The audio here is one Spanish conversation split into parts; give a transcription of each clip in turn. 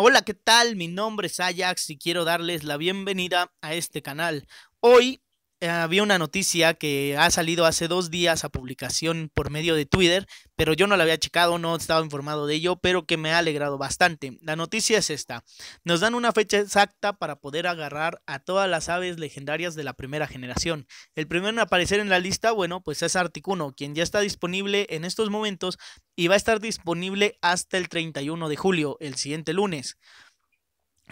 Hola, ¿qué tal? Mi nombre es Ajax y quiero darles la bienvenida a este canal. Hoy eh, había una noticia que ha salido hace dos días a publicación por medio de Twitter, pero yo no la había checado, no estaba informado de ello, pero que me ha alegrado bastante. La noticia es esta. Nos dan una fecha exacta para poder agarrar a todas las aves legendarias de la primera generación. El primero en aparecer en la lista, bueno, pues es Articuno, quien ya está disponible en estos momentos y va a estar disponible hasta el 31 de julio, el siguiente lunes.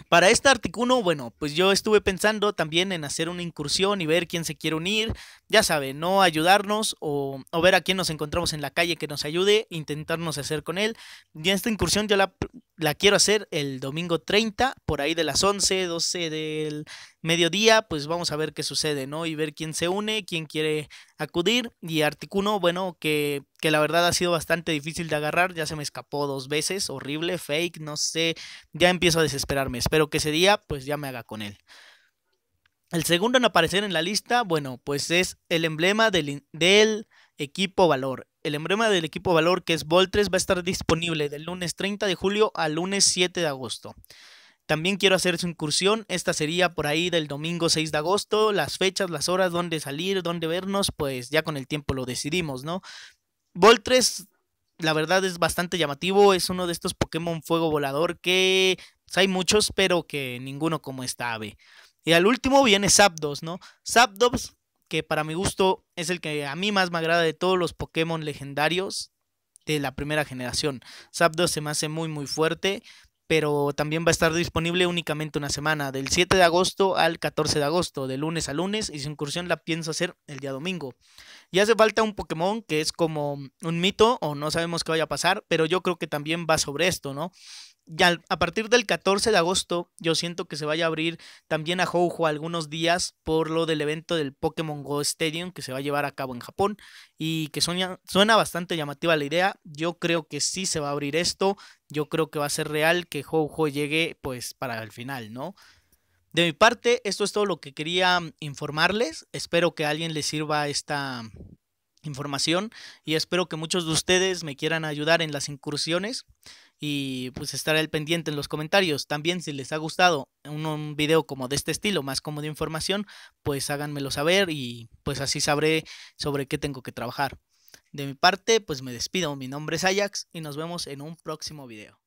Para este artículo, bueno, pues yo estuve pensando también en hacer una incursión y ver quién se quiere unir, ya sabe no ayudarnos o, o, ver a quién nos encontramos en la calle que nos ayude, intentarnos hacer con él. Y esta incursión yo la, la quiero hacer el domingo 30, por ahí de las 11, 12 del mediodía, pues vamos a ver qué sucede, ¿no? Y ver quién se une, quién quiere acudir. Y Articuno, bueno, que, la verdad ha sido bastante difícil de agarrar, ya se me escapó dos veces, horrible, fake, no sé, ya empiezo a desesperarme. Espero que ese día, pues ya me haga con él. El segundo en aparecer en la lista, bueno, pues es el emblema del, del equipo valor. El emblema del equipo valor que es Voltres va a estar disponible del lunes 30 de julio al lunes 7 de agosto. También quiero hacer su incursión. Esta sería por ahí del domingo 6 de agosto. Las fechas, las horas, dónde salir, dónde vernos, pues ya con el tiempo lo decidimos, ¿no? Voltres, la verdad es bastante llamativo. Es uno de estos Pokémon fuego volador que pues, hay muchos, pero que ninguno como esta ave. Y al último viene Zapdos, ¿no? Zapdos que para mi gusto es el que a mí más me agrada de todos los Pokémon legendarios de la primera generación. Zapdos se me hace muy muy fuerte, pero también va a estar disponible únicamente una semana, del 7 de agosto al 14 de agosto, de lunes a lunes, y su incursión la pienso hacer el día domingo. Y hace falta un Pokémon que es como un mito, o no sabemos qué vaya a pasar, pero yo creo que también va sobre esto, ¿no? ya a partir del 14 de agosto, yo siento que se vaya a abrir también a Hojo algunos días por lo del evento del Pokémon Go Stadium que se va a llevar a cabo en Japón y que suena, suena bastante llamativa la idea. Yo creo que sí se va a abrir esto, yo creo que va a ser real que JoJo llegue pues para el final, ¿no? De mi parte, esto es todo lo que quería mm, informarles. Espero que a alguien les sirva esta mm, información y espero que muchos de ustedes me quieran ayudar en las incursiones y pues estaré al pendiente en los comentarios. También si les ha gustado un, video como de este estilo, más como de información, pues háganmelo saber y pues así sabré sobre qué tengo que trabajar. De mi parte, pues me despido. Mi nombre es Ajax y nos vemos en un próximo video.